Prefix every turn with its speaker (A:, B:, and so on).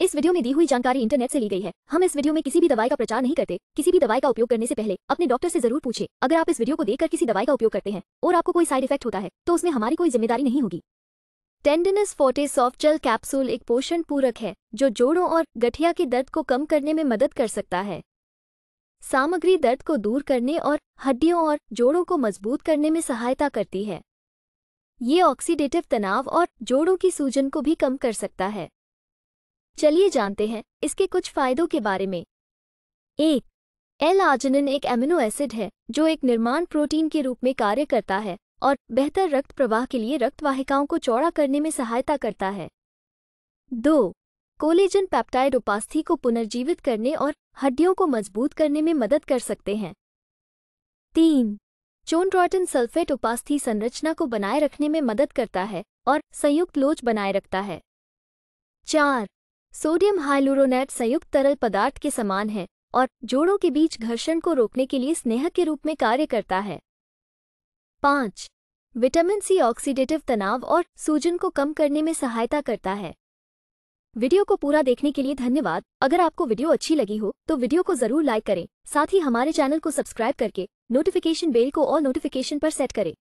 A: इस वीडियो में दी हुई जानकारी इंटरनेट से ली गई है हम इस वीडियो में किसी भी दवाई का प्रचार नहीं करते किसी भी दवाई का उपयोग करने से पहले अपने डॉक्टर से जरूर पूछे अगर आप इस वीडियो को देखकर किसी दवाई का उपयोग करते हैं और आपको कोई साइड इफेक्ट होता है तो उसमें हमारी कोई जिम्मेदारी नहीं होगी टेंडनस फोर्टे सॉफ्ट जेल कैप्सूल एक पोषण पूरक है जो जोड़ों और गठिया के दर्द को कम करने में मदद कर सकता है सामग्री दर्द को दूर करने और हड्डियों और जोड़ों को मजबूत करने में सहायता करती है ये ऑक्सीडेटिव तनाव और जोड़ों की सूजन को भी कम कर सकता है चलिए जानते हैं इसके कुछ फायदों के बारे में एक एल आर्जनिन एक एमिनो एसिड है जो एक निर्माण प्रोटीन के रूप में कार्य करता है और बेहतर रक्त प्रवाह के लिए रक्त वाहिकाओं को चौड़ा करने में सहायता करता है दो कोलेजन पैप्टाइड उपास्थि को पुनर्जीवित करने और हड्डियों को मजबूत करने में मदद कर सकते हैं तीन चोनड्रॉटन सल्फेट उपास्थि संरचना को बनाए रखने में मदद करता है और संयुक्त लोच बनाए रखता है चार सोडियम हाइलुरोनेट संयुक्त तरल पदार्थ के समान है और जोड़ों के बीच घर्षण को रोकने के लिए स्नेह के रूप में कार्य करता है पाँच विटामिन सी ऑक्सीडेटिव तनाव और सूजन को कम करने में सहायता करता है वीडियो को पूरा देखने के लिए धन्यवाद अगर आपको वीडियो अच्छी लगी हो तो वीडियो को जरूर लाइक करें साथ ही हमारे चैनल को सब्सक्राइब करके नोटिफिकेशन बेल को और नोटिफिकेशन पर सेट करें